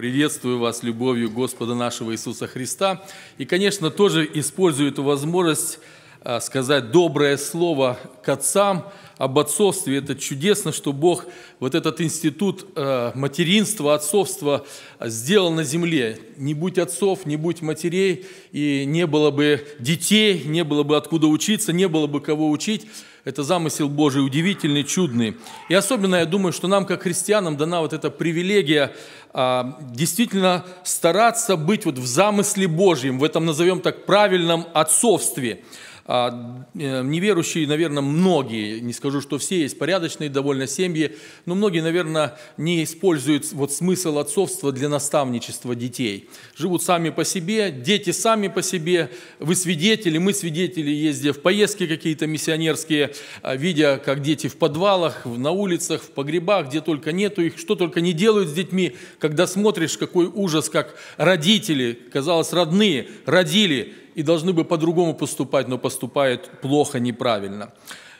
Приветствую вас любовью Господа нашего Иисуса Христа. И, конечно, тоже использую эту возможность а, сказать доброе слово к отцам об отцовстве. Это чудесно, что Бог вот этот институт а, материнства, отцовства сделал на земле. Не будь отцов, не будь матерей, и не было бы детей, не было бы откуда учиться, не было бы кого учить. Это замысел Божий удивительный, чудный. И особенно я думаю, что нам, как христианам, дана вот эта привилегия а, действительно стараться быть вот в замысле Божьем, в этом назовем так правильном отцовстве – а, э, неверующие, наверное, многие, не скажу, что все, есть порядочные довольно семьи, но многие, наверное, не используют вот смысл отцовства для наставничества детей. Живут сами по себе, дети сами по себе, вы свидетели, мы свидетели, ездя в поездки какие-то миссионерские, а, видя, как дети в подвалах, на улицах, в погребах, где только нету их, что только не делают с детьми, когда смотришь, какой ужас, как родители, казалось, родные, родили, и должны бы по-другому поступать, но поступают плохо, неправильно.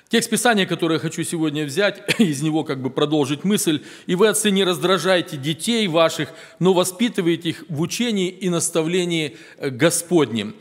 Текст Писания, который я хочу сегодня взять, из него как бы продолжить мысль. «И вы, отцы, не раздражайте детей ваших, но воспитывайте их в учении и наставлении э, Господнем».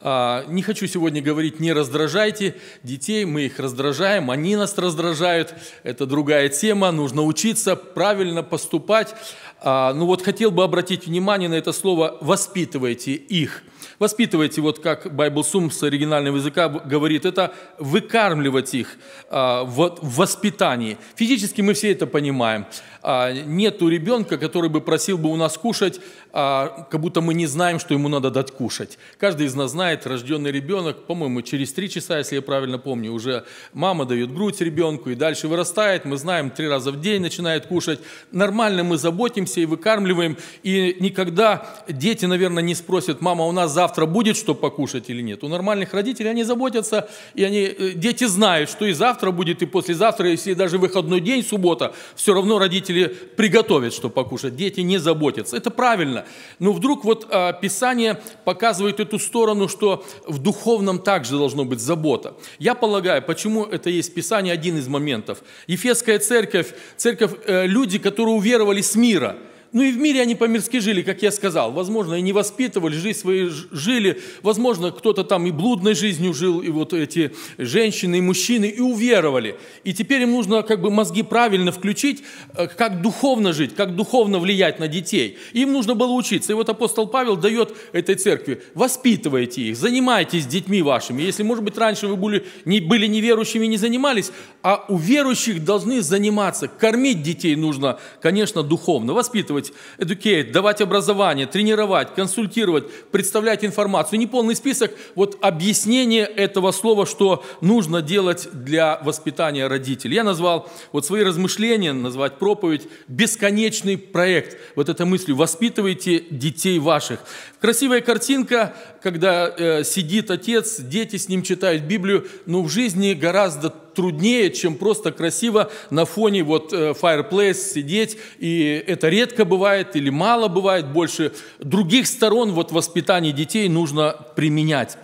А, не хочу сегодня говорить «не раздражайте детей», мы их раздражаем, они нас раздражают, это другая тема, нужно учиться правильно поступать. А, ну вот хотел бы обратить внимание на это слово «воспитывайте их». Воспитывайте, вот как Bible Sum с оригинального языка говорит, это выкармливать их а, вот, в воспитании. Физически мы все это понимаем. А, нету ребенка, который бы просил бы у нас кушать, а, как будто мы не знаем, что ему надо дать кушать. Каждый из нас знает, рожденный ребенок, по-моему, через три часа, если я правильно помню, уже мама дает грудь ребенку и дальше вырастает. Мы знаем, три раза в день начинает кушать. Нормально мы заботимся и выкармливаем. И никогда дети, наверное, не спросят, мама, у нас завтра будет что покушать или нет. У нормальных родителей они заботятся, и они, э, дети знают, что и завтра будет, и послезавтра, если даже выходной день, суббота, все равно родители родители приготовят, что покушать, дети не заботятся. Это правильно. Но вдруг вот а, Писание показывает эту сторону, что в духовном также должно быть забота. Я полагаю, почему это есть Писание, один из моментов. Ефесская церковь, церковь, э, люди, которые уверовали с мира – ну и в мире они по-мирски жили, как я сказал. Возможно, и не воспитывали, жизнь свои жили. Возможно, кто-то там и блудной жизнью жил, и вот эти женщины, и мужчины, и уверовали. И теперь им нужно как бы мозги правильно включить, э, как духовно жить, как духовно влиять на детей. Им нужно было учиться. И вот апостол Павел дает этой церкви, воспитывайте их, занимайтесь детьми вашими. Если, может быть, раньше вы были, не, были неверующими и не занимались, а у верующих должны заниматься. Кормить детей нужно, конечно, духовно, воспитывать educate, educate, давать образование, тренировать, консультировать, представлять информацию. Не полный список, вот объяснение этого слова, что нужно делать для воспитания родителей. Я назвал вот свои размышления, назвать проповедь «бесконечный проект». Вот эта мысль: «воспитывайте детей ваших». Красивая картинка, когда э, сидит отец, дети с ним читают Библию, но ну, в жизни гораздо труднее, чем просто красиво на фоне вот э, fireplace сидеть, и это редко бывает или мало бывает, больше других сторон вот воспитания детей нужно применять.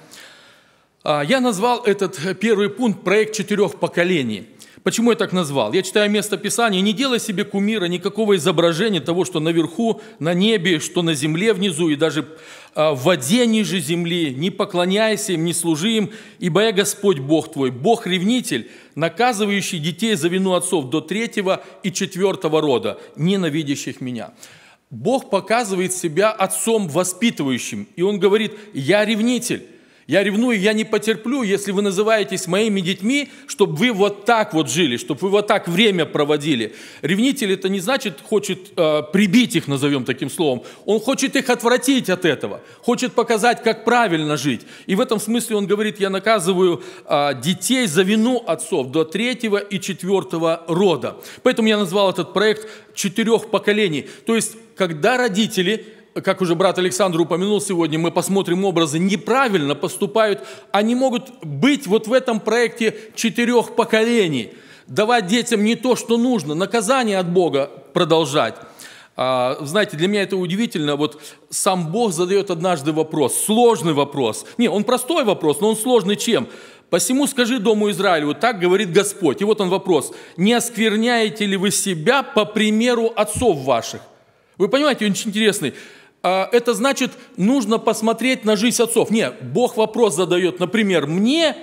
А, я назвал этот первый пункт «Проект четырех поколений». Почему я так назвал? Я читаю место Писания. «Не делай себе кумира, никакого изображения того, что наверху, на небе, что на земле внизу, и даже а, в воде ниже земли. Не поклоняйся им, не служи им, ибо я Господь Бог твой, Бог-ревнитель, наказывающий детей за вину отцов до третьего и четвертого рода, ненавидящих меня». Бог показывает себя отцом воспитывающим, и он говорит, я ревнитель, я ревную, я не потерплю, если вы называетесь моими детьми, чтобы вы вот так вот жили, чтобы вы вот так время проводили. Ревнитель это не значит хочет э, прибить их, назовем таким словом. Он хочет их отвратить от этого, хочет показать, как правильно жить. И в этом смысле он говорит, я наказываю э, детей за вину отцов до третьего и четвертого рода. Поэтому я назвал этот проект четырех поколений. То есть, когда родители как уже брат Александр упомянул сегодня, мы посмотрим образы, неправильно поступают, они а могут быть вот в этом проекте четырех поколений, давать детям не то, что нужно, наказание от Бога продолжать. А, знаете, для меня это удивительно. Вот сам Бог задает однажды вопрос, сложный вопрос. Не, он простой вопрос, но он сложный чем? Посему скажи Дому Израилю. так говорит Господь. И вот он вопрос, не оскверняете ли вы себя по примеру отцов ваших? Вы понимаете, очень интересный. А, это значит, нужно посмотреть на жизнь отцов. Не, Бог вопрос задает, например, мне,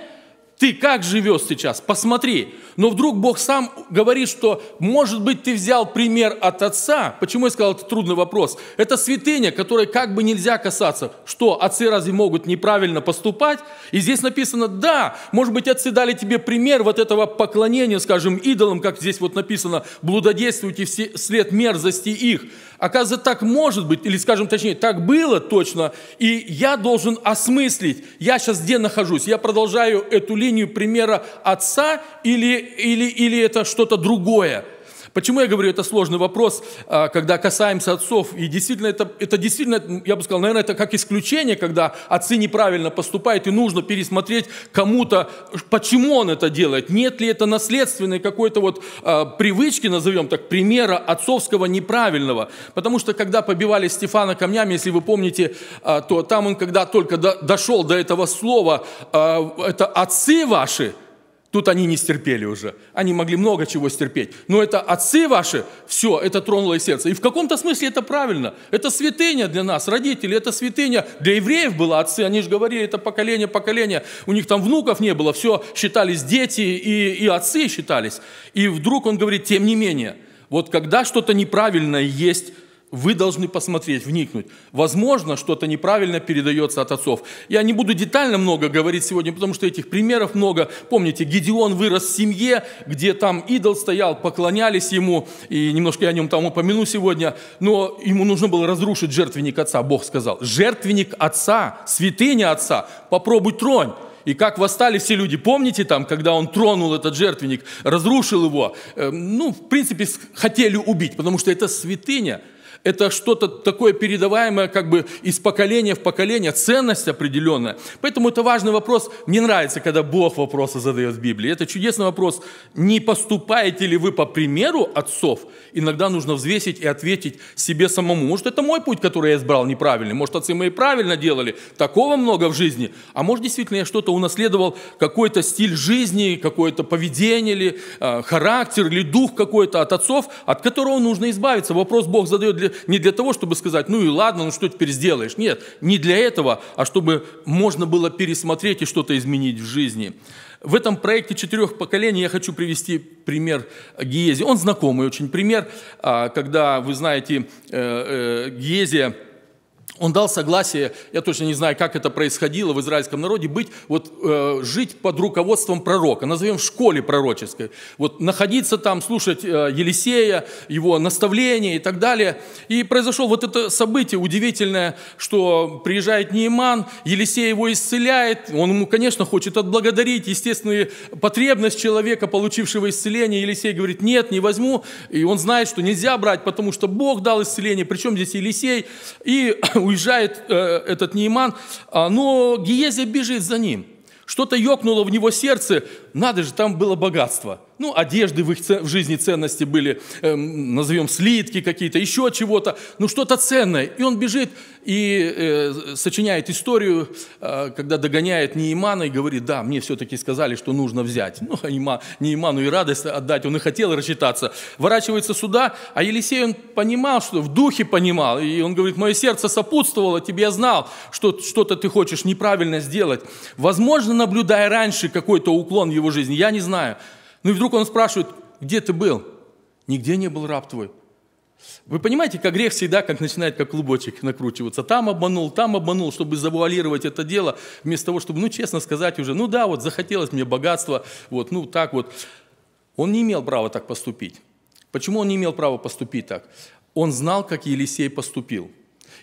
ты как живешь сейчас? Посмотри. Но вдруг Бог сам говорит, что, может быть, ты взял пример от отца. Почему я сказал, это трудный вопрос. Это святыня, которой как бы нельзя касаться. Что, отцы разве могут неправильно поступать? И здесь написано, да, может быть, отцы дали тебе пример вот этого поклонения, скажем, идолам, как здесь вот написано, блудодействуйте вслед мерзости их. Оказывается, так может быть, или скажем точнее, так было точно, и я должен осмыслить, я сейчас где нахожусь, я продолжаю эту линию примера отца или, или, или это что-то другое – Почему я говорю, это сложный вопрос, а, когда касаемся отцов, и действительно, это, это действительно, я бы сказал, наверное, это как исключение, когда отцы неправильно поступают, и нужно пересмотреть кому-то, почему он это делает, нет ли это наследственной какой-то вот а, привычки, назовем так, примера отцовского неправильного. Потому что, когда побивали Стефана камнями, если вы помните, а, то там он, когда только дошел до этого слова, это отцы ваши – Тут они не стерпели уже. Они могли много чего стерпеть. Но это отцы ваши, все, это тронуло их сердце. И в каком-то смысле это правильно. Это святыня для нас, родители, это святыня. Для евреев было отцы, они же говорили, это поколение, поколение. У них там внуков не было, все считались дети и, и отцы считались. И вдруг он говорит, тем не менее, вот когда что-то неправильное есть вы должны посмотреть, вникнуть. Возможно, что-то неправильно передается от отцов. Я не буду детально много говорить сегодня, потому что этих примеров много. Помните, Гедеон вырос в семье, где там идол стоял, поклонялись ему, и немножко я о нем там упомяну сегодня, но ему нужно было разрушить жертвенник отца, Бог сказал. Жертвенник отца, святыня отца, попробуй тронь. И как восстали все люди, помните там, когда он тронул этот жертвенник, разрушил его, эм, ну, в принципе, хотели убить, потому что это святыня – это что-то такое передаваемое как бы из поколения в поколение, ценность определенная. Поэтому это важный вопрос. Мне нравится, когда Бог вопросы задает в Библии. Это чудесный вопрос. Не поступаете ли вы по примеру отцов? Иногда нужно взвесить и ответить себе самому. Может, это мой путь, который я избрал, неправильный. Может, отцы мои правильно делали. Такого много в жизни. А может, действительно, я что-то унаследовал, какой-то стиль жизни, какое-то поведение или э, характер, или дух какой-то от отцов, от которого нужно избавиться. Вопрос Бог задает для, не для того, чтобы сказать, ну и ладно, ну что теперь сделаешь. Нет, не для этого, а чтобы можно было пересмотреть и что-то изменить в жизни. В этом проекте четырех поколений я хочу привести пример Гиези. Он знакомый очень пример, а, когда, вы знаете, э, э, Гиезия – он дал согласие, я точно не знаю, как это происходило в израильском народе, быть, вот, э, жить под руководством пророка, назовем в школе пророческой. Вот, находиться там, слушать э, Елисея, его наставления и так далее. И произошло вот это событие удивительное, что приезжает Нейман, Елисей его исцеляет, он ему, конечно, хочет отблагодарить, естественную потребность человека, получившего исцеление. Елисей говорит, нет, не возьму. И он знает, что нельзя брать, потому что Бог дал исцеление, причем здесь Елисей. И уезжает э, этот Нейман, а, но Гиезия бежит за ним. Что-то ёкнуло в него сердце, надо же, там было богатство. Ну, одежды в их в жизни ценности были, эм, назовем слитки какие-то, еще чего-то, ну, что-то ценное. И он бежит и э, сочиняет историю, э, когда догоняет Неимана и говорит, да, мне все-таки сказали, что нужно взять. Ну, Неиман, Неиману и радость отдать, он и хотел рассчитаться. Ворачивается сюда, а Елисей, он понимал, что в духе понимал, и он говорит, мое сердце сопутствовало тебе, я знал, что что-то ты хочешь неправильно сделать. Возможно, наблюдая раньше какой-то уклон его его жизни, я не знаю. Ну и вдруг он спрашивает, где ты был? Нигде не был раб твой. Вы понимаете, как грех всегда как начинает как клубочек накручиваться. Там обманул, там обманул, чтобы завуалировать это дело, вместо того, чтобы, ну, честно сказать уже, ну да, вот захотелось мне богатства, вот, ну так вот. Он не имел права так поступить. Почему он не имел права поступить так? Он знал, как Елисей поступил.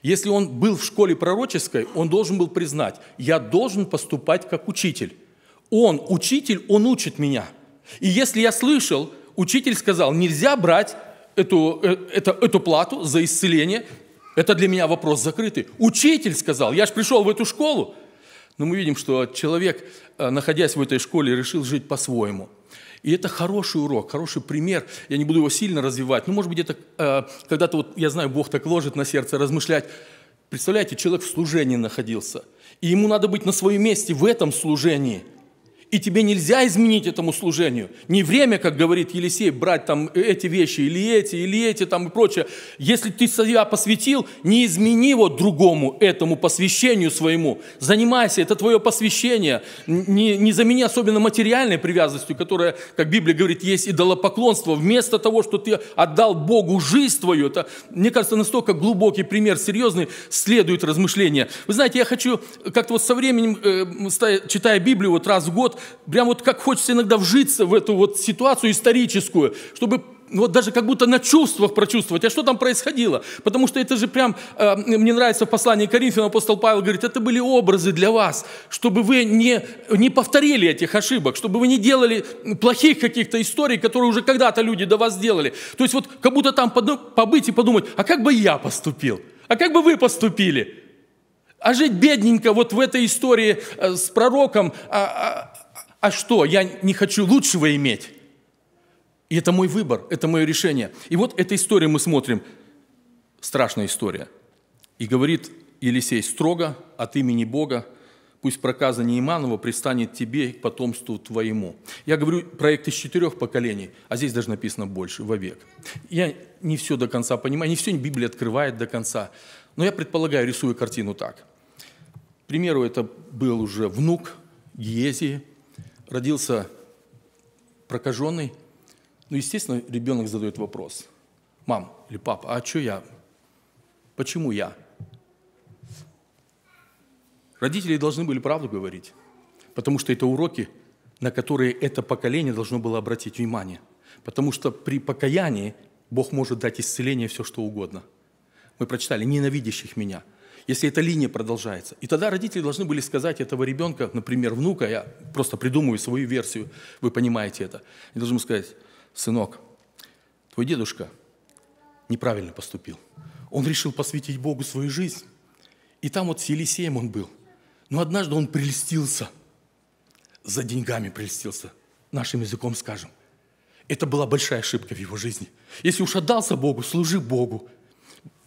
Если он был в школе пророческой, он должен был признать, я должен поступать как учитель. Он, учитель, он учит меня. И если я слышал, учитель сказал, нельзя брать эту, э, это, эту плату за исцеление, это для меня вопрос закрытый. Учитель сказал, я же пришел в эту школу. Но мы видим, что человек, э, находясь в этой школе, решил жить по-своему. И это хороший урок, хороший пример. Я не буду его сильно развивать. Ну, может быть, это э, когда-то, вот, я знаю, Бог так ложит на сердце размышлять. Представляете, человек в служении находился. И ему надо быть на своем месте в этом служении – и тебе нельзя изменить этому служению. Не время, как говорит Елисей, брать там эти вещи, или эти, или эти, там и прочее. Если ты себя посвятил, не измени его другому этому посвящению своему. Занимайся, это твое посвящение. Не, не замени особенно материальной привязанностью, которая, как Библия говорит, есть идолопоклонство. Вместо того, что ты отдал Богу жизнь твою, это, мне кажется, настолько глубокий пример, серьезный, следует размышление. Вы знаете, я хочу как-то вот со временем, э, читая Библию вот раз в год, прям вот как хочется иногда вжиться в эту вот ситуацию историческую, чтобы вот даже как будто на чувствах прочувствовать, а что там происходило. Потому что это же прям, э, мне нравится в послании Коринфянам апостол Павел говорит, это были образы для вас, чтобы вы не, не повторили этих ошибок, чтобы вы не делали плохих каких-то историй, которые уже когда-то люди до вас сделали. То есть вот как будто там побыть и подумать, а как бы я поступил? А как бы вы поступили? А жить бедненько вот в этой истории э, с пророком, а, а а что, я не хочу лучшего иметь? И это мой выбор, это мое решение. И вот эта история мы смотрим, страшная история. И говорит Елисей строго от имени Бога, пусть проказа Неиманова пристанет тебе и к потомству твоему. Я говорю проект из четырех поколений, а здесь даже написано больше, вовек. Я не все до конца понимаю, не все Библия открывает до конца, но я предполагаю, рисую картину так. К примеру, это был уже внук Гиезии – родился прокаженный. Ну, естественно, ребенок задает вопрос. Мам или папа, а что я? Почему я? Родители должны были правду говорить, потому что это уроки, на которые это поколение должно было обратить внимание. Потому что при покаянии Бог может дать исцеление все, что угодно. Мы прочитали «ненавидящих меня» если эта линия продолжается. И тогда родители должны были сказать этого ребенка, например, внука, я просто придумываю свою версию, вы понимаете это. И должны сказать, сынок, твой дедушка неправильно поступил. Он решил посвятить Богу свою жизнь. И там вот с Елисеем он был. Но однажды он прельстился, за деньгами прельстился, нашим языком скажем. Это была большая ошибка в его жизни. Если уж отдался Богу, служи Богу –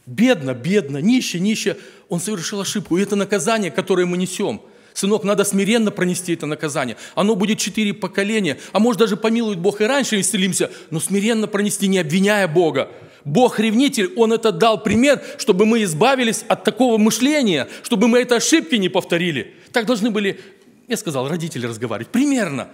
Бедно, бедно, нище, нище. Он совершил ошибку. И это наказание, которое мы несем. Сынок, надо смиренно пронести это наказание. Оно будет четыре поколения. А может, даже помилует Бог и раньше исцелимся, но смиренно пронести, не обвиняя Бога. Бог ревнитель, Он это дал пример, чтобы мы избавились от такого мышления, чтобы мы это ошибки не повторили. Так должны были, я сказал, родители разговаривать. Примерно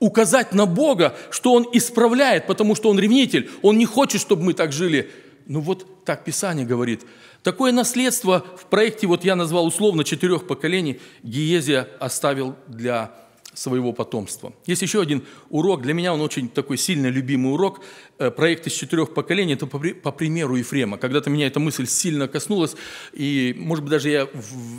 указать на Бога, что Он исправляет, потому что Он ревнитель. Он не хочет, чтобы мы так жили ну вот так Писание говорит. Такое наследство в проекте, вот я назвал условно четырех поколений, Гиезия оставил для своего потомства. Есть еще один урок, для меня он очень такой сильно любимый урок, э, проект из четырех поколений, это по, примеру Ефрема. Когда-то меня эта мысль сильно коснулась, и, может быть, даже я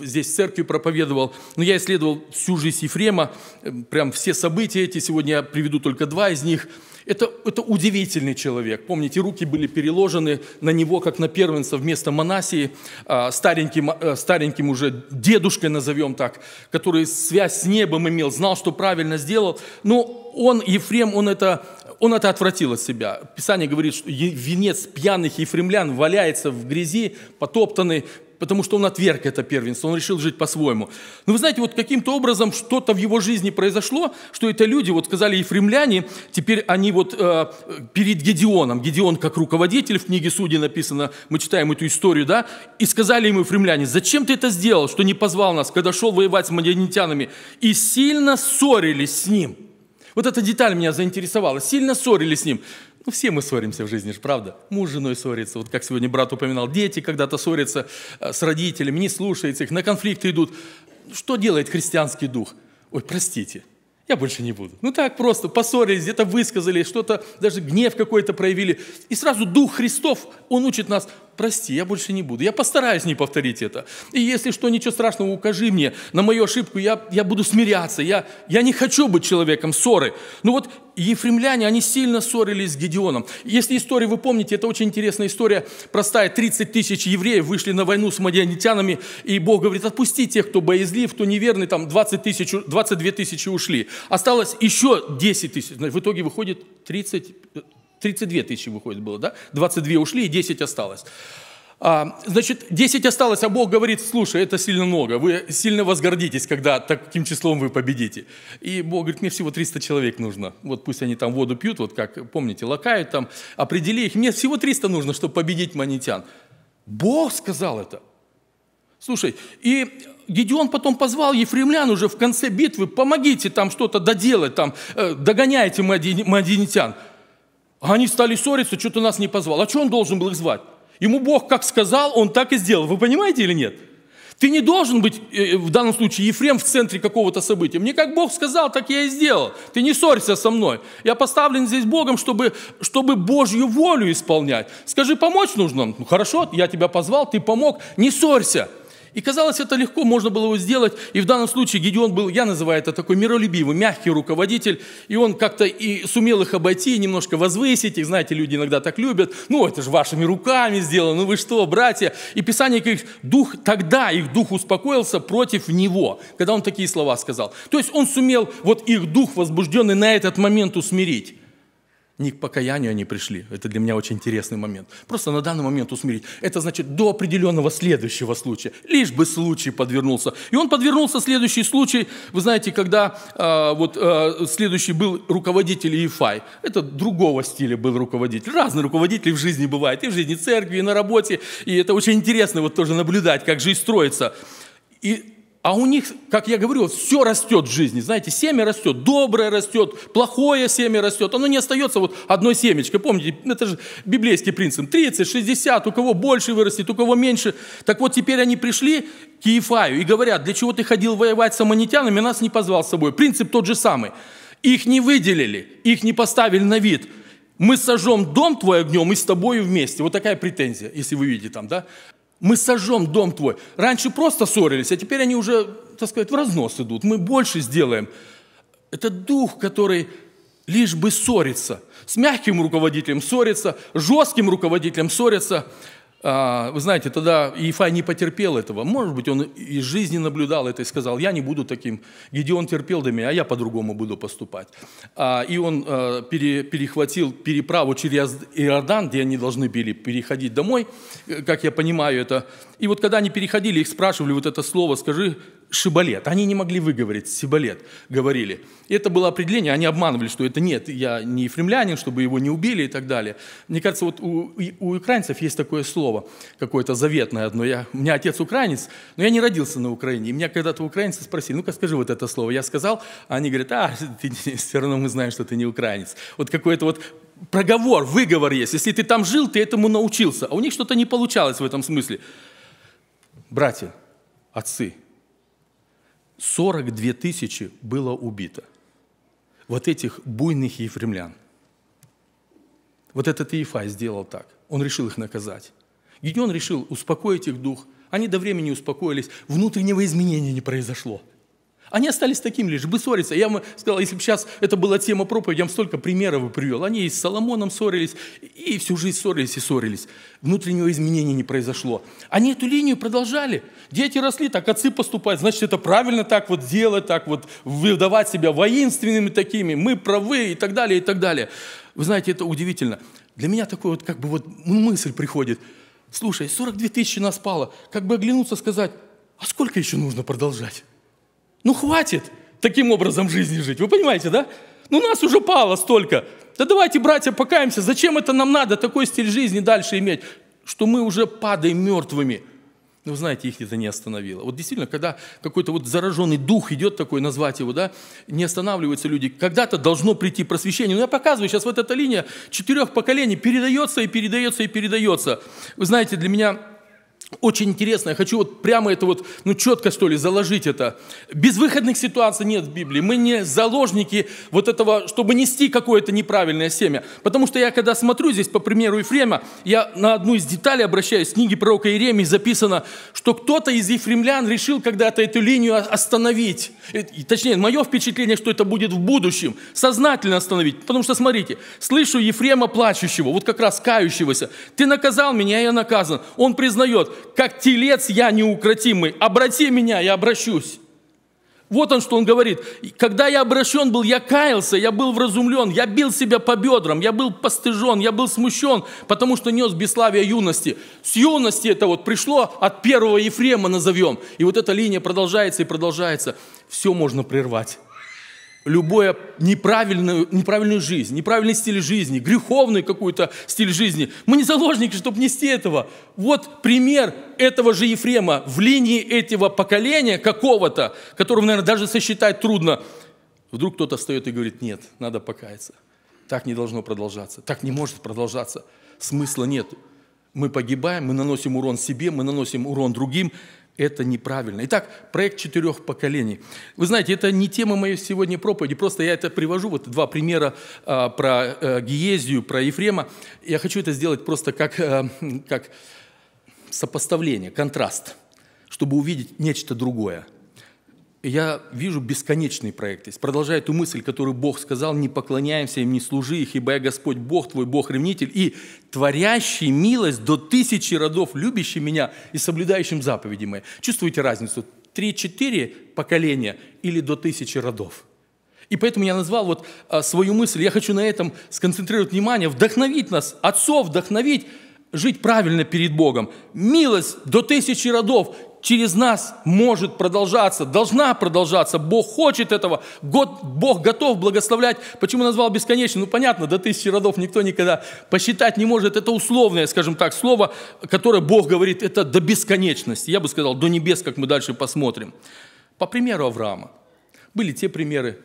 здесь в церкви проповедовал, но я исследовал всю жизнь Ефрема, э, прям все события эти, сегодня я приведу только два из них – это, это удивительный человек. Помните, руки были переложены на него, как на первенца вместо Манасии, а, стареньким, а, стареньким уже дедушкой, назовем так, который связь с небом имел, знал, что правильно сделал. Но он, Ефрем, он это, он это отвратил от себя. Писание говорит, что венец пьяных ефремлян валяется в грязи, потоптанный, потому что он отверг это первенство, он решил жить по-своему. Но ну, вы знаете, вот каким-то образом что-то в его жизни произошло, что это люди, вот сказали ефремляне, теперь они вот э, перед Гедеоном, Гедеон как руководитель, в книге Судей написано, мы читаем эту историю, да, и сказали ему ефремляне, зачем ты это сделал, что не позвал нас, когда шел воевать с мадианитянами, и сильно ссорились с ним. Вот эта деталь меня заинтересовала. Сильно ссорились с ним. Ну, все мы ссоримся в жизни, же правда? Муж с женой ссорится, вот как сегодня брат упоминал, дети когда-то ссорятся э, с родителями, не слушаются их, на конфликты идут. Что делает христианский дух? Ой, простите, я больше не буду. Ну так просто, поссорились, где-то высказали, что-то, даже гнев какой-то проявили. И сразу Дух Христов, Он учит нас, прости, я больше не буду. Я постараюсь не повторить это. И если что, ничего страшного, укажи мне на мою ошибку, я, я буду смиряться. Я, я не хочу быть человеком ссоры. Ну вот ефремляне, они сильно ссорились с Гедеоном. Если историю вы помните, это очень интересная история, простая. 30 тысяч евреев вышли на войну с мадианитянами, и Бог говорит, отпусти тех, кто боязлив, кто неверный, там 20 тысяч, 22 тысячи ушли. Осталось еще 10 тысяч. В итоге выходит 30 32 тысячи выходит было, да? 22 ушли и 10 осталось. Значит, 10 осталось, а Бог говорит, слушай, это сильно много, вы сильно возгордитесь, когда таким числом вы победите. И Бог говорит, мне всего 300 человек нужно, вот пусть они там воду пьют, вот как, помните, лакают там, определи их, мне всего 300 нужно, чтобы победить манитян. Бог сказал это. Слушай, и Гедеон потом позвал ефремлян уже в конце битвы, помогите там что-то доделать, там, догоняйте мадинитян. А они стали ссориться, что-то нас не позвал. А что он должен был их звать? Ему Бог как сказал, он так и сделал. Вы понимаете или нет? Ты не должен быть, э, э, в данном случае, Ефрем в центре какого-то события. Мне как Бог сказал, так я и сделал. Ты не ссорься со мной. Я поставлен здесь Богом, чтобы, чтобы Божью волю исполнять. Скажи, помочь нужно? Ну, хорошо, я тебя позвал, ты помог. Не ссорься. И казалось, это легко, можно было его сделать. И в данном случае Гедеон был, я называю это такой миролюбивый, мягкий руководитель. И он как-то и сумел их обойти, немножко возвысить. Их, знаете, люди иногда так любят. Ну, это же вашими руками сделано, ну вы что, братья? И Писание говорит, дух, тогда их дух успокоился против него, когда он такие слова сказал. То есть он сумел вот их дух возбужденный на этот момент усмирить не к покаянию они пришли. Это для меня очень интересный момент. Просто на данный момент усмирить. Это значит до определенного следующего случая. Лишь бы случай подвернулся. И он подвернулся следующий случай. Вы знаете, когда э, вот э, следующий был руководитель Иефай. Это другого стиля был руководитель. Разные руководители в жизни бывают. И в жизни церкви, и на работе. И это очень интересно вот тоже наблюдать, как жизнь строится. И а у них, как я говорю, все растет в жизни. Знаете, семя растет, доброе растет, плохое семя растет. Оно не остается вот одной семечкой. Помните, это же библейский принцип. 30, 60, у кого больше вырастет, у кого меньше. Так вот, теперь они пришли к Иефаю и говорят, для чего ты ходил воевать с аммонитянами, нас не позвал с собой. Принцип тот же самый. Их не выделили, их не поставили на вид – мы сожжем дом твой огнем и с тобой вместе. Вот такая претензия, если вы видите там, да? мы сожжем дом твой. Раньше просто ссорились, а теперь они уже, так сказать, в разнос идут. Мы больше сделаем. Это дух, который лишь бы ссориться. С мягким руководителем ссориться, жестким руководителем ссориться. А, вы знаете, тогда Иефай не потерпел этого. Может быть, он из жизни наблюдал это и сказал, я не буду таким. Гедеон терпел до меня, а я по-другому буду поступать. А, и он а, перехватил переправу через Иордан, где они должны были переходить домой, э, как я понимаю это. И вот когда они переходили, их спрашивали вот это слово, скажи, шибалет. Они не могли выговорить сибалет, говорили. Это было определение, они обманывали, что это нет, я не ефремлянин, чтобы его не убили и так далее. Мне кажется, вот у, у украинцев есть такое слово, какое-то заветное одно. Я, у меня отец украинец, но я не родился на Украине. И меня когда-то украинцы спросили, ну-ка скажи вот это слово. Я сказал, а они говорят, а, ты, все равно мы знаем, что ты не украинец. Вот какое-то вот проговор, выговор есть. Если ты там жил, ты этому научился. А у них что-то не получалось в этом смысле. Братья, отцы – 42 тысячи было убито. Вот этих буйных ефремлян. Вот этот Иефай сделал так. Он решил их наказать. Гедеон решил успокоить их дух. Они до времени успокоились. Внутреннего изменения не произошло. Они остались такими лишь, бы ссориться. Я бы сказал, если бы сейчас это была тема проповеди, я бы столько примеров бы привел. Они и с Соломоном ссорились, и всю жизнь ссорились и ссорились. Внутреннего изменения не произошло. Они эту линию продолжали. Дети росли, так отцы поступают, значит, это правильно так вот делать, так вот выдавать себя воинственными такими, мы правы и так далее, и так далее. Вы знаете, это удивительно. Для меня такой вот как бы вот ну, мысль приходит. Слушай, 42 тысячи нас пало. Как бы оглянуться, сказать, а сколько еще нужно продолжать? Ну хватит таким образом жизни жить. Вы понимаете, да? Ну нас уже пало столько. Да давайте, братья, покаемся. Зачем это нам надо, такой стиль жизни дальше иметь, что мы уже падаем мертвыми? Ну, знаете, их это не остановило. Вот действительно, когда какой-то вот зараженный дух идет такой, назвать его, да, не останавливаются люди. Когда-то должно прийти просвещение. Но ну, я показываю, сейчас вот эта линия четырех поколений передается и передается и передается. Вы знаете, для меня очень интересно, я хочу вот прямо это вот, ну четко что ли, заложить это. Безвыходных ситуаций нет в Библии, мы не заложники вот этого, чтобы нести какое-то неправильное семя. Потому что я когда смотрю здесь, по примеру Ефрема, я на одну из деталей обращаюсь, в книге пророка Иеремии записано, что кто-то из ефремлян решил когда-то эту линию остановить. Э, и, точнее, мое впечатление, что это будет в будущем, сознательно остановить. Потому что, смотрите, слышу Ефрема плачущего, вот как раз кающегося, «Ты наказал меня, я наказан». Он признает, как телец я неукротимый, обрати меня, я обращусь. Вот он, что он говорит. Когда я обращен был, я каялся, я был вразумлен, я бил себя по бедрам, я был постыжен, я был смущен, потому что нес бесславие юности. С юности это вот пришло от первого Ефрема, назовем. И вот эта линия продолжается и продолжается. Все можно прервать любую неправильную, неправильную жизнь, неправильный стиль жизни, греховный какой-то стиль жизни. Мы не заложники, чтобы нести этого. Вот пример этого же Ефрема в линии этого поколения какого-то, которого, наверное, даже сосчитать трудно. Вдруг кто-то встает и говорит, нет, надо покаяться. Так не должно продолжаться, так не может продолжаться. Смысла нет. Мы погибаем, мы наносим урон себе, мы наносим урон другим. Это неправильно. Итак, проект четырех поколений. Вы знаете, это не тема моей сегодня проповеди, просто я это привожу, вот два примера а, про а, Гиезию, про Ефрема. Я хочу это сделать просто как, а, как сопоставление, контраст, чтобы увидеть нечто другое – я вижу бесконечный проект. Есть Продолжает ту мысль, которую Бог сказал, не поклоняемся им, не служи их, ибо я Господь Бог твой, Бог ревнитель, и творящий милость до тысячи родов, любящий меня и соблюдающим заповеди мои. Чувствуете разницу? Три-четыре поколения или до тысячи родов – и поэтому я назвал вот а, свою мысль, я хочу на этом сконцентрировать внимание, вдохновить нас, отцов вдохновить, жить правильно перед Богом. Милость до тысячи родов, через нас может продолжаться, должна продолжаться. Бог хочет этого. Год, Бог готов благословлять. Почему назвал бесконечным? Ну, понятно, до тысячи родов никто никогда посчитать не может. Это условное, скажем так, слово, которое Бог говорит, это до бесконечности. Я бы сказал, до небес, как мы дальше посмотрим. По примеру Авраама. Были те примеры,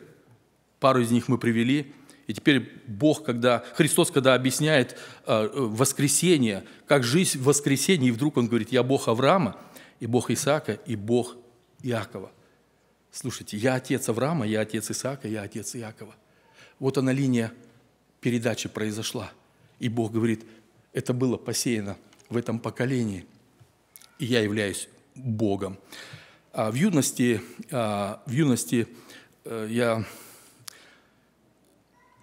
пару из них мы привели – и теперь Бог, когда Христос, когда объясняет э, э, воскресение, как жизнь в воскресении, и вдруг Он говорит, я Бог Авраама, и Бог Исаака, и Бог Иакова. Слушайте, я отец Авраама, я отец Исаака, я отец Иакова. Вот она линия передачи произошла. И Бог говорит, это было посеяно в этом поколении, и я являюсь Богом. А в юности, а, в юности э, я,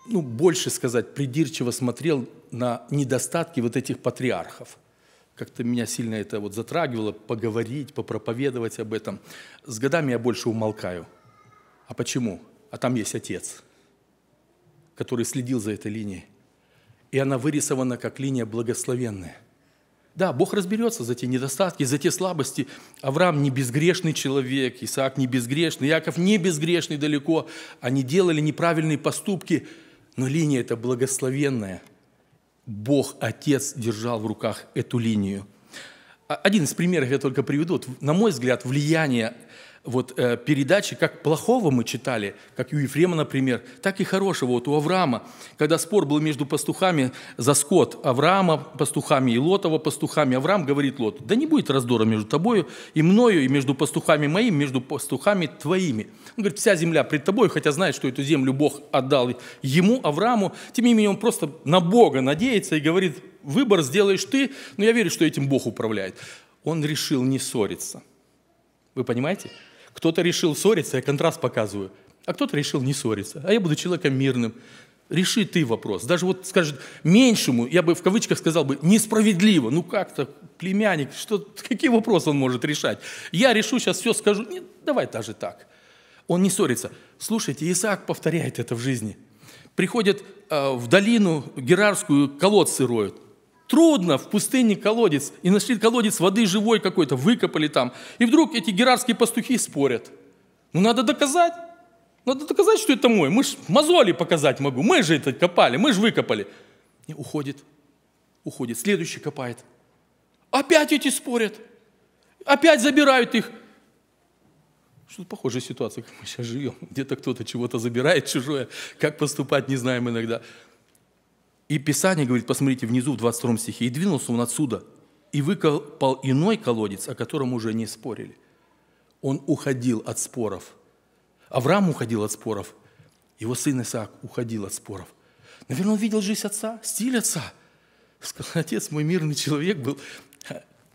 ну, больше сказать, придирчиво смотрел на недостатки вот этих патриархов – как-то меня сильно это вот затрагивало, поговорить, попроповедовать об этом. С годами я больше умолкаю. А почему? А там есть отец, который следил за этой линией. И она вырисована как линия благословенная. Да, Бог разберется за те недостатки, за те слабости. Авраам не безгрешный человек, Исаак не безгрешный, Яков не безгрешный далеко. Они делали неправильные поступки, но линия эта благословенная – Бог Отец держал в руках эту линию. Один из примеров я только приведу. На мой взгляд, влияние вот, э, передачи, как плохого мы читали, как и у Ефрема, например, так и хорошего, вот у Авраама, когда спор был между пастухами за скот Авраама пастухами и Лотова пастухами, Авраам говорит Лоту, да не будет раздора между тобою и мною, и между пастухами моими, между пастухами твоими. Он говорит, вся земля пред тобой, хотя знает, что эту землю Бог отдал ему, Аврааму, тем не менее он просто на Бога надеется и говорит, выбор сделаешь ты, но я верю, что этим Бог управляет. Он решил не ссориться. Вы понимаете? Кто-то решил ссориться, я контраст показываю, а кто-то решил не ссориться, а я буду человеком мирным. Реши ты вопрос. Даже вот скажет меньшему, я бы в кавычках сказал бы, несправедливо. Ну как то племянник, что, какие вопросы он может решать? Я решу сейчас все, скажу, нет, давай даже так. Он не ссорится. Слушайте, Исаак повторяет это в жизни. Приходит э, в долину Герарскую, колодцы роют. Трудно в пустыне колодец, и нашли колодец воды живой какой-то, выкопали там. И вдруг эти герарские пастухи спорят. Ну надо доказать, надо доказать, что это мой. Мы ж мозоли показать могу, мы же это копали, мы же выкопали. И уходит, уходит, следующий копает. Опять эти спорят, опять забирают их. Что-то похожая ситуация, как мы сейчас живем. Где-то кто-то чего-то забирает чужое. Как поступать, не знаем иногда. И Писание говорит, посмотрите, внизу в 22 стихе, «И двинулся он отсюда, и выкопал иной колодец, о котором уже не спорили». Он уходил от споров. Авраам уходил от споров. Его сын Исаак уходил от споров. Наверное, он видел жизнь отца, стиль отца. Сказал, отец мой мирный человек был,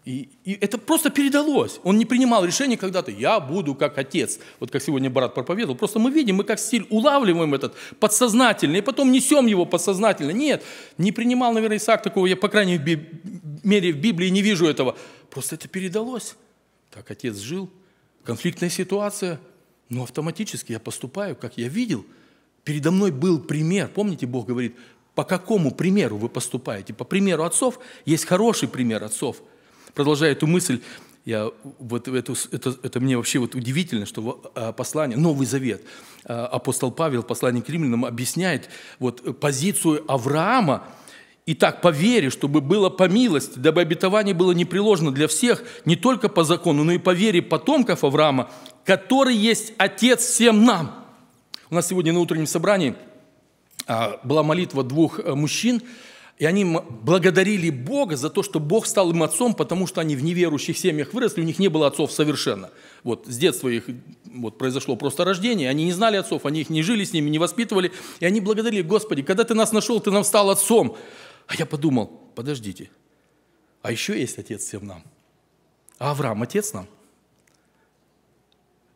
и, и это просто передалось. Он не принимал решение когда-то, я буду как отец. Вот как сегодня брат проповедовал. Просто мы видим, мы как стиль улавливаем этот подсознательно, и потом несем его подсознательно. Нет, не принимал, наверное, Исаак такого, я, по крайней мере, в Библии не вижу этого. Просто это передалось. Так отец жил, конфликтная ситуация, но автоматически я поступаю, как я видел. Передо мной был пример. Помните, Бог говорит, по какому примеру вы поступаете? По примеру отцов есть хороший пример отцов – продолжая эту мысль, я, вот это, это, это мне вообще вот удивительно, что а, послание, Новый Завет, а, апостол Павел, послание к римлянам, объясняет вот позицию Авраама, и так по вере, чтобы было по милости, дабы обетование было не приложено для всех, не только по закону, но и по вере потомков Авраама, который есть Отец всем нам. У нас сегодня на утреннем собрании а, была молитва двух э, мужчин – и они благодарили Бога за то, что Бог стал им отцом, потому что они в неверующих семьях выросли, у них не было отцов совершенно. Вот с детства их вот, произошло просто рождение, они не знали отцов, они их не жили с ними, не воспитывали. И они благодарили, Господи, когда ты нас нашел, ты нам стал отцом. А я подумал, подождите, а еще есть отец всем нам. А Авраам отец нам?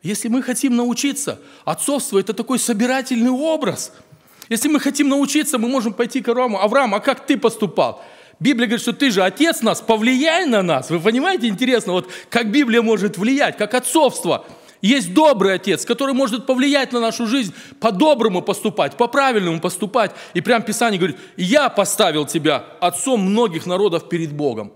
Если мы хотим научиться, отцовство – это такой собирательный образ – если мы хотим научиться, мы можем пойти к Аврааму. Авраам, а как ты поступал? Библия говорит, что ты же отец нас, повлияй на нас. Вы понимаете, интересно, вот как Библия может влиять, как отцовство. Есть добрый отец, который может повлиять на нашу жизнь, по-доброму поступать, по-правильному поступать. И прям Писание говорит, я поставил тебя отцом многих народов перед Богом.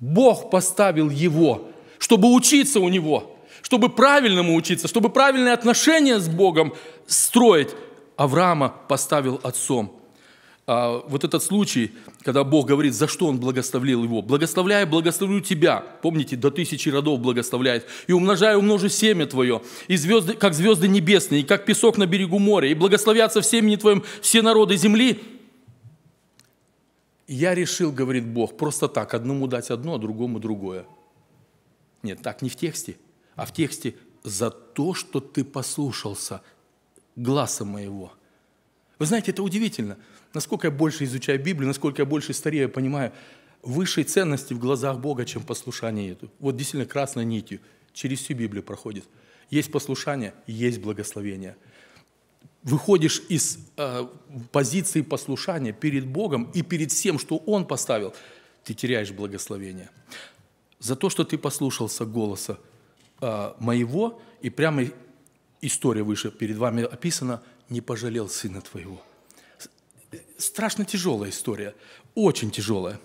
Бог поставил его, чтобы учиться у него, чтобы правильному учиться, чтобы правильные отношения с Богом строить. Авраама поставил отцом. А, вот этот случай, когда Бог говорит, за что Он благословил его. «Благословляя, благословлю тебя». Помните, до тысячи родов благословляет. «И умножаю, умножу семя твое, и звезды, как звезды небесные, и как песок на берегу моря, и благословятся в семени твоем все народы земли». Я решил, говорит Бог, просто так, одному дать одно, а другому другое. Нет, так не в тексте, а в тексте за то, что ты послушался – глаза моего». Вы знаете, это удивительно. Насколько я больше изучаю Библию, насколько я больше старею, я понимаю высшей ценности в глазах Бога, чем послушание нету. Вот действительно красной нитью через всю Библию проходит. Есть послушание, есть благословение. Выходишь из э, позиции послушания перед Богом и перед всем, что Он поставил, ты теряешь благословение. За то, что ты послушался голоса э, моего и прямо история выше перед вами описана, не пожалел сына твоего. Э, страшно тяжелая история, очень тяжелая.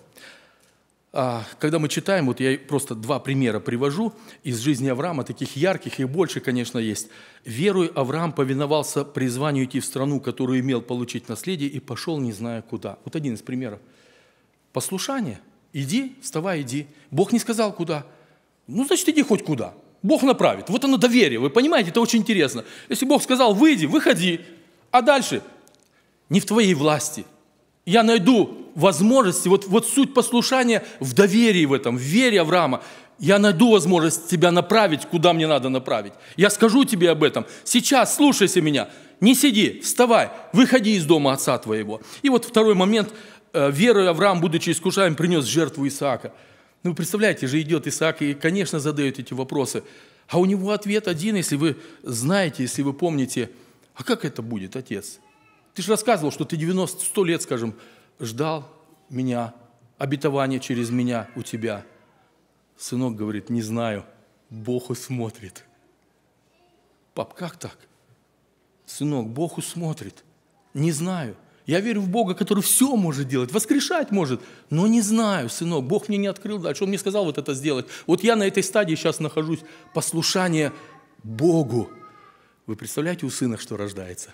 А, когда мы читаем, вот я просто два примера привожу из жизни Авраама, таких ярких и больше, конечно, есть. «Веруя, Авраам повиновался призванию идти в страну, которую имел получить наследие, и пошел, не зная куда». Вот один из примеров. Послушание. Иди, вставай, иди. Бог не сказал, куда. Ну, значит, иди хоть куда. Бог направит. Вот оно доверие, вы понимаете, это очень интересно. Если Бог сказал, выйди, выходи, а дальше не в твоей власти. Я найду возможности, вот, вот суть послушания в доверии в этом, в вере Авраама. Я найду возможность тебя направить, куда мне надо направить. Я скажу тебе об этом. Сейчас слушайся меня. Не сиди, вставай, выходи из дома отца твоего. И вот второй момент. Э, Верой Авраам, будучи искушаем, принес жертву Исаака. Ну, представляете же, идет Исаак и, конечно, задает эти вопросы. А у него ответ один, если вы знаете, если вы помните, а как это будет, отец? Ты же рассказывал, что ты 90, 100 лет, скажем, ждал меня, обетование через меня у тебя. Сынок говорит, не знаю, Бог усмотрит. Пап, как так? Сынок, Бог усмотрит. Не знаю. Я верю в Бога, который все может делать, воскрешать может. Но не знаю, сынок, Бог мне не открыл дальше. Он мне сказал вот это сделать. Вот я на этой стадии сейчас нахожусь. Послушание Богу. Вы представляете у сына, что рождается?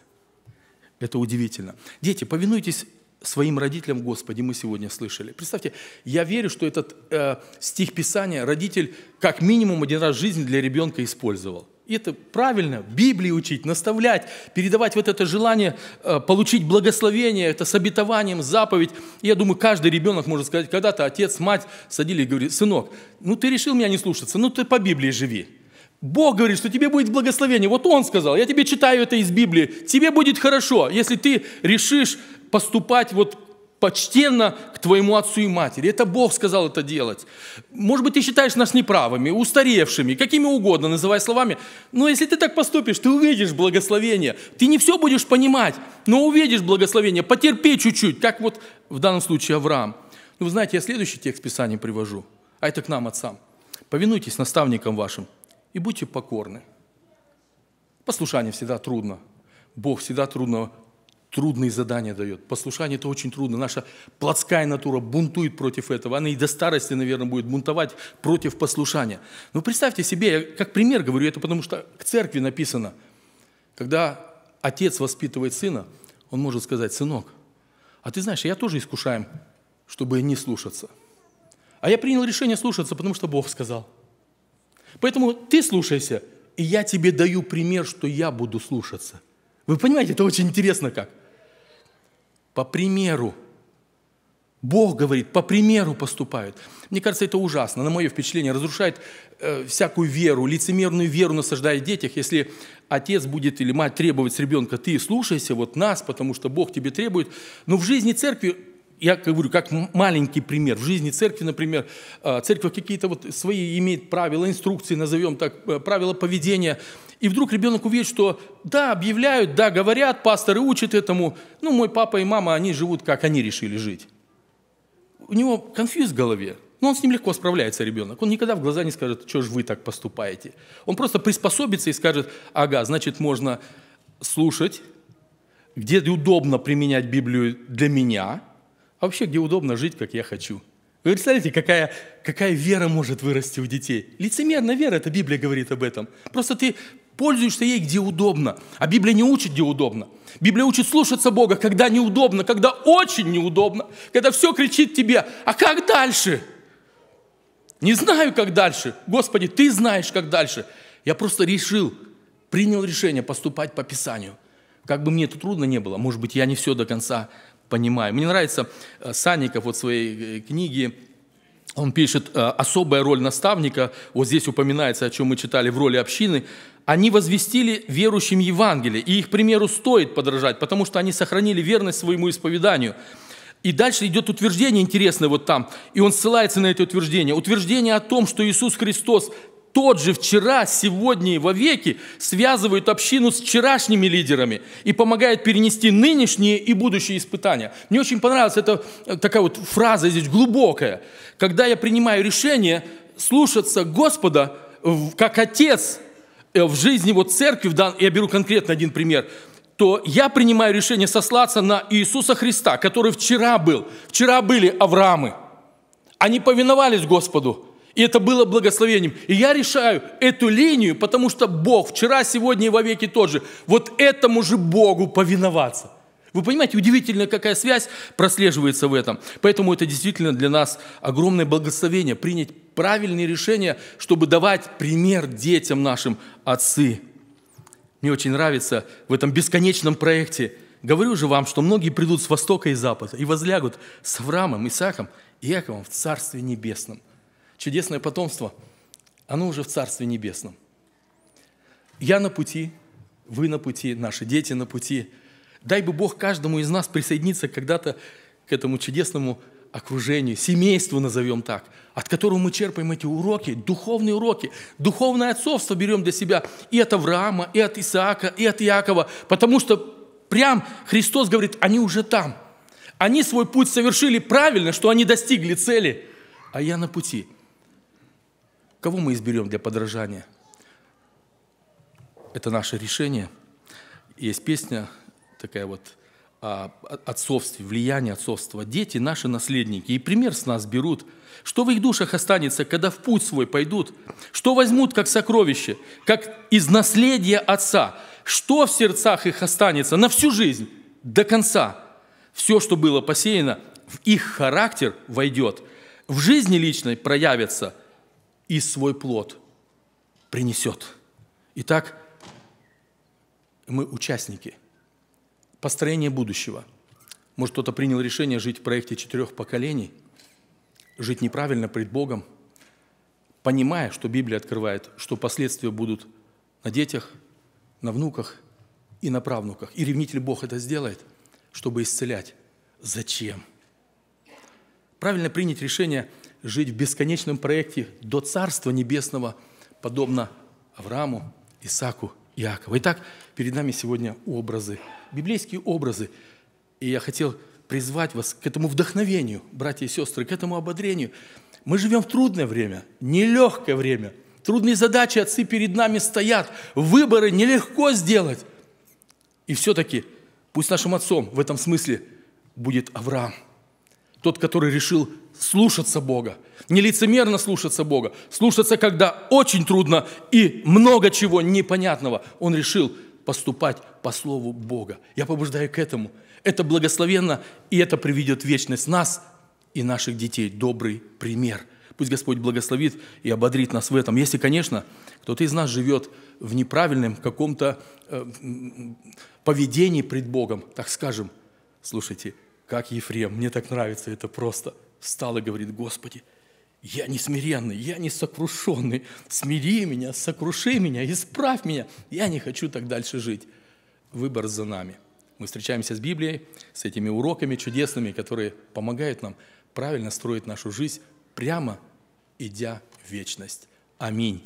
Это удивительно. Дети, повинуйтесь своим родителям, Господи, мы сегодня слышали. Представьте, я верю, что этот э, стих Писания родитель как минимум один раз в жизни для ребенка использовал это правильно, Библии учить, наставлять, передавать вот это желание э, получить благословение, это с обетованием, заповедь. я думаю, каждый ребенок может сказать, когда-то отец, мать садили и говорили, сынок, ну ты решил меня не слушаться, ну ты по Библии живи. Бог говорит, что тебе будет благословение. Вот Он сказал, я тебе читаю это из Библии, тебе будет хорошо, если ты решишь поступать вот почтенно к твоему отцу и матери. Это Бог сказал это делать. Может быть, ты считаешь нас неправыми, устаревшими, какими угодно, называй словами. Но если ты так поступишь, ты увидишь благословение. Ты не все будешь понимать, но увидишь благословение. Потерпи чуть-чуть, как вот в данном случае Авраам. Ну, вы знаете, я следующий текст Писания привожу, а это к нам, отцам. «Повинуйтесь наставникам вашим и будьте покорны». Послушание всегда трудно. Бог всегда трудно трудные задания дает. Послушание – это очень трудно. Наша плотская натура бунтует против этого. Она и до старости, наверное, будет бунтовать против послушания. Но ну, представьте себе, я как пример говорю это, потому что к церкви написано, когда отец воспитывает сына, он может сказать, сынок, а ты знаешь, я тоже искушаем, чтобы не слушаться. А я принял решение слушаться, потому что Бог сказал. Поэтому ты слушайся, и я тебе даю пример, что я буду слушаться. Вы понимаете, это очень интересно как – по примеру. Бог говорит, по примеру поступают. Мне кажется, это ужасно. На мое впечатление разрушает э, всякую веру, лицемерную веру насаждает в детях. Если отец будет или мать требовать с ребенка, ты слушайся вот нас, потому что Бог тебе требует. Но в жизни церкви я говорю, как маленький пример. В жизни церкви, например, а, церковь какие-то вот свои имеет правила, инструкции, назовем так, э, правила поведения. И вдруг ребенок увидит, что да, объявляют, да, говорят, пасторы учат этому. Ну, мой папа и мама, они живут, как они решили жить. У него конфьюз в голове. Но он с ним легко справляется, ребенок. Он никогда в глаза не скажет, что же вы так поступаете. Он просто приспособится и скажет, ага, значит, можно слушать, где удобно применять Библию для меня – вообще где удобно жить, как я хочу. Вы представляете, какая, какая вера может вырасти у детей? Лицемерная вера, это Библия говорит об этом. Просто ты пользуешься ей где удобно. А Библия не учит, где удобно. Библия учит слушаться Бога, когда неудобно, когда очень неудобно, когда все кричит тебе, а как дальше? Не знаю, как дальше. Господи, ты знаешь, как дальше. Я просто решил, принял решение поступать по Писанию. Как бы мне это трудно не было, может быть, я не все до конца понимаем. Мне нравится э, Санников вот в своей э, книге он пишет, э, особая роль наставника, вот здесь упоминается, о чем мы читали в роли общины, они возвестили верующим Евангелие, и их примеру стоит подражать, потому что они сохранили верность своему исповеданию. И дальше идет утверждение интересное вот там, и он ссылается на это утверждение. Утверждение о том, что Иисус Христос тот же вчера, сегодня и вовеки связывает общину с вчерашними лидерами и помогает перенести нынешние и будущие испытания. Мне очень понравилась эта э, такая вот фраза здесь глубокая. Когда я принимаю решение слушаться Господа как Отец э, в жизни вот церкви, я беру конкретно один пример, то я принимаю решение сослаться на Иисуса Христа, который вчера был. Вчера были Авраамы. Они повиновались Господу. И это было благословением. И я решаю эту линию, потому что Бог вчера, сегодня и вовеки тот же. Вот этому же Богу повиноваться. Вы понимаете, удивительная какая связь прослеживается в этом. Поэтому это действительно для нас огромное благословение, принять правильные решения, чтобы давать пример детям нашим отцы. Мне очень нравится в этом бесконечном проекте. Говорю же вам, что многие придут с востока и запада и возлягут с Авраамом, Исааком и Яковом в Царстве Небесном – чудесное потомство, оно уже в Царстве Небесном. Я на пути, вы на пути, наши дети на пути. Дай бы Бог каждому из нас присоединиться когда-то к этому чудесному окружению, семейству назовем так, от которого мы черпаем эти уроки, духовные уроки, духовное отцовство берем для себя и от Авраама, и от Исаака, и от Иакова, потому что прям Христос говорит, они уже там. Они свой путь совершили правильно, что они достигли цели, а я на пути. Кого мы изберем для подражания? Это наше решение. Есть песня такая вот о отцовстве, влияние отцовства. Дети – наши наследники, и пример с нас берут. Что в их душах останется, когда в путь свой пойдут? Что возьмут как сокровище, как из наследия отца? Что в сердцах их останется на всю жизнь, до конца? Все, что было посеяно, в их характер войдет, в жизни личной проявится – и свой плод принесет. Итак, мы участники построения будущего. Может, кто-то принял решение жить в проекте четырех поколений, жить неправильно пред Богом, понимая, что Библия открывает, что последствия будут на детях, на внуках и на правнуках. И ревнитель Бог это сделает, чтобы исцелять. Зачем? Правильно принять решение – жить в бесконечном проекте до Царства Небесного, подобно Аврааму, Исаку, Иакову. Итак, перед нами сегодня образы, библейские образы. И я хотел призвать вас к этому вдохновению, братья и сестры, к этому ободрению. Мы живем в трудное время, нелегкое время. Трудные задачи отцы перед нами стоят. Выборы нелегко сделать. И все-таки пусть нашим отцом в этом смысле будет Авраам. Тот, который решил слушаться Бога. Нелицемерно слушаться Бога. Слушаться, когда очень трудно и много чего непонятного. Он решил поступать по слову Бога. Я побуждаю к этому. Это благословенно, и это приведет в вечность нас и наших детей. Добрый пример. Пусть Господь благословит и ободрит нас в этом. Если, конечно, кто-то из нас живет в неправильном каком-то э, поведении пред Богом, так скажем, слушайте, как Ефрем, мне так нравится это просто – встал и говорит, Господи, я не смиренный, я не сокрушенный, смири меня, сокруши меня, исправь меня, я не хочу так дальше жить. Выбор за нами. Мы встречаемся с Библией, с этими уроками чудесными, которые помогают нам правильно строить нашу жизнь, прямо идя в вечность. Аминь.